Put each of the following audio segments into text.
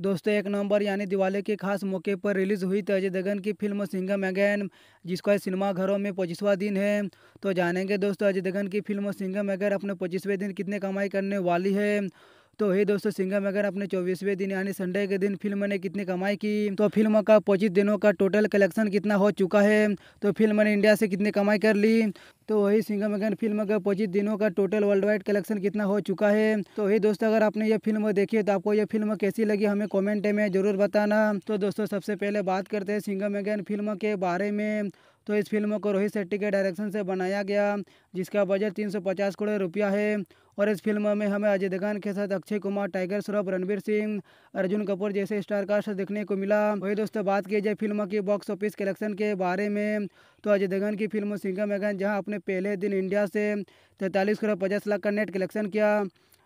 दोस्तों एक नवंबर यानी दिवाली के खास मौके पर रिलीज़ हुई अजय दगन की फिल्म सिंगम अगैन जिसका सिनेमाघरों में पच्चीसवा दिन है तो जानेंगे दोस्तों अजय दगन की फिल्म सिंगम अगैन अपने पच्चीसवें दिन कितने कमाई करने वाली है तो हे दोस्तों सिंगम अगर अपने चौबीसवें दिन यानी संडे के दिन फिल्म ने कितनी कमाई की तो फिल्म का पच्चीस दिनों का टोटल कलेक्शन कितना हो चुका है तो फिल्म ने इंडिया से कितनी कमाई कर ली तो वही सिंगम अगर फिल्म का पच्चीस दिनों का टोटल वर्ल्ड वाइड कलेक्शन कितना हो चुका है तो वही दोस्तों अगर आपने ये फिल्म देखी है तो आपको ये फिल्म कैसी लगी हमें कमेंट में ज़रूर बताना तो दोस्तों सबसे पहले बात करते हैं सिंगम अगन फिल्म के बारे में तो इस फिल्म को रोहित शेट्टी के डायरेक्शन से बनाया गया जिसका बजट तीन सौ पचास करोड़ रुपया है और इस फिल्म में हमें अजय देवगन के साथ अक्षय कुमार टाइगर श्रॉफ रणबीर सिंह अर्जुन कपूर जैसे स्टार कास्ट देखने को मिला वही दोस्तों बात की जाए फिल्म की बॉक्स ऑफिस कलेक्शन के बारे में तो अजय देवगन की फिल्म सिंगम एगन जहाँ अपने पहले दिन इंडिया से तैंतालीस करोड़ पचास लाख का नेट कलेक्शन किया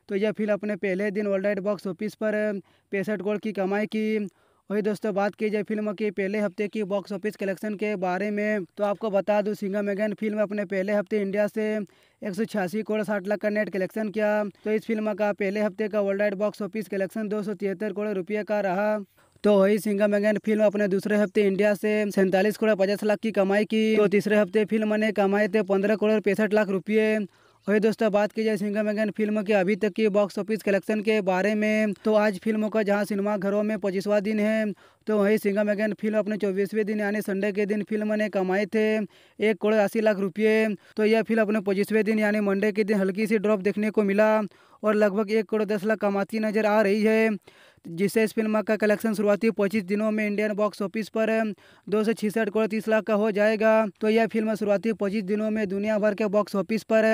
तो यह फिल्म अपने पहले दिन वर्ल्ड वाइड बॉक्स ऑफिस पर पैंसठ करोड़ की कमाई की वही दोस्तों बात की जाए फिल्म के पहले हफ्ते की बॉक्स ऑफिस कलेक्शन के बारे में तो आपको बता दूं सिंगम अगेन फिल्म अपने पहले हफ्ते इंडिया से एक सौ छियासी करोड़ साठ लाख का नेट कलेक्शन किया तो इस फिल्म का पहले हफ्ते का world wide box office collection दो सौ तिहत्तर करोड़ रुपये का रहा तो वही सिंगम अगेन फिल्म अपने दूसरे हफ्ते इंडिया से सैंतालीस करोड़ पचास लाख की कमाई की तो तीसरे हफ्ते फिल्म ने कमाए थे पंद्रह करोड़ पैंसठ लाख रुपये वही दोस्तों बात की जाए सिंगम अगेन फिल्म के अभी तक की बॉक्स ऑफिस कलेक्शन के बारे में तो आज फिल्म का जहां सिनेमाघरों में पच्चीसवा दिन है तो वही सिंगम अगेन फिल्म अपने चौबीसवें दिन यानी संडे के दिन फिल्म ने कमाए थे एक करोड़ अस्सी लाख रुपये तो यह फिल्म अपने पच्चीसवें दिन यानी मंडे के दिन हल्की सी ड्रॉप देखने को मिला और लगभग एक करोड़ दस लाख कमाती नजर आ रही है जिससे इस फिल्म का कलेक्शन शुरुआती पच्चीस दिनों में इंडियन बॉक्स ऑफिस पर दो सौ छिसठ करोड़ तीस लाख का हो जाएगा तो यह फिल्म शुरुआती पच्चीस दिनों में दुनिया भर के बॉक्स ऑफिस पर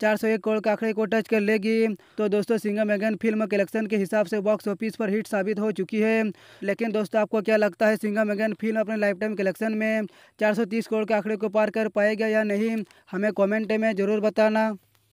चार सौ एक करोड़ के आंकड़े को टच कर लेगी तो दोस्तों सिंगम मैगन फिल्म कलेक्शन के हिसाब से बॉक्स ऑफिस पर हिट साबित हो चुकी है लेकिन दोस्तों आपको क्या लगता है सिंगम मैगन फिल्म अपने लाइफ टाइम कलेक्शन में चार सौ तीस करोड़ के आंकड़े को पार कर पाएगा या नहीं हमें कॉमेंट में ज़रूर बताना